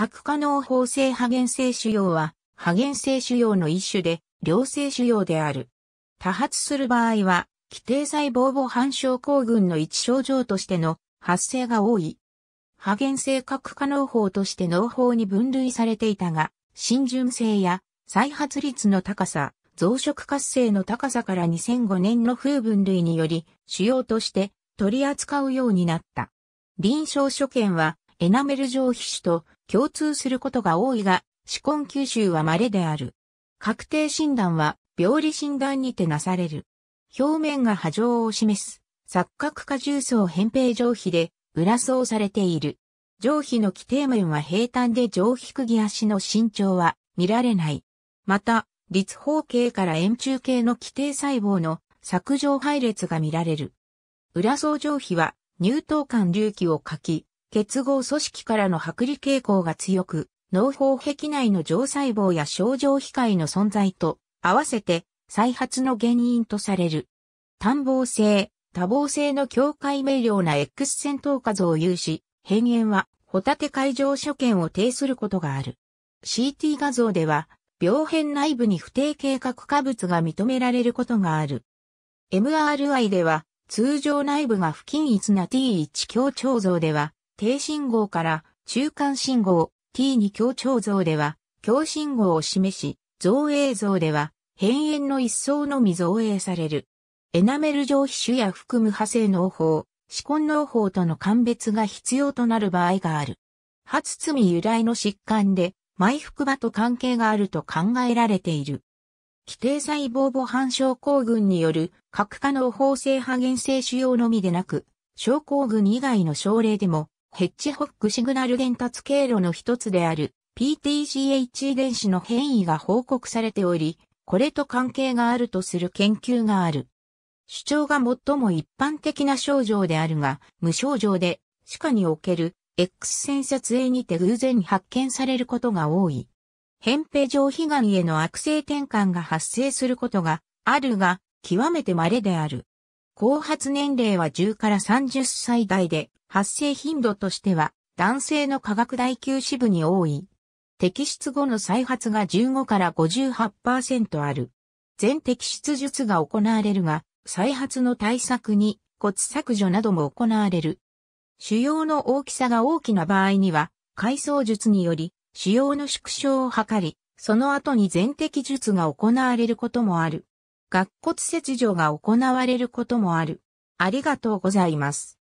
核可能法性派原性腫瘍は、派原性腫瘍の一種で、良性腫瘍である。多発する場合は、規定細胞母反症候群の一症状としての発生が多い。派原性核可能法として脳法に分類されていたが、浸潤性や再発率の高さ、増殖活性の高さから2005年の風分類により、腫瘍として取り扱うようになった。臨床所見は、エナメル上皮種と共通することが多いが、歯根吸収は稀である。確定診断は病理診断にてなされる。表面が波状を示す、錯覚化重層扁平上皮で、裏層されている。上皮の基底面は平坦で上皮釘足の身長は見られない。また、立方形から円柱形の基底細胞の削除配列が見られる。裏層上皮は乳頭管隆起を書き、結合組織からの剥離傾向が強く、脳胞壁内の上細胞や症状機械の存在と合わせて再発の原因とされる。単房性、多房性の境界明瞭な X 線透過像を有し、変幻はホタテ海上所見を呈することがある。CT 画像では、病変内部に不定計核化物が認められることがある。MRI では、通常内部が不均一な T1 強調像では、低信号から中間信号 T2 強調像では強信号を示し、造影像では辺縁の一層のみ造影される。エナメル上皮種や含む派生農法、歯根農法との鑑別が必要となる場合がある。初罪由来の疾患で、埋伏場と関係があると考えられている。規定細胞母反症候群による核化の法性派現性腫瘍のみでなく、症候群以外の症例でもヘッジホックシグナル伝達経路の一つである PTGH 遺伝子の変異が報告されており、これと関係があるとする研究がある。主張が最も一般的な症状であるが、無症状で、歯科における X 線撮影にて偶然に発見されることが多い。扁平上皮癌への悪性転換が発生することがあるが、極めて稀である。後発年齢は10から30歳代で、発生頻度としては、男性の科学第9支部に多い。摘出後の再発が15から58%ある。全摘出術が行われるが、再発の対策に骨削除なども行われる。腫瘍の大きさが大きな場合には、改装術により腫瘍の縮小を図り、その後に全摘術が行われることもある。顎骨切除が行われることもある。ありがとうございます。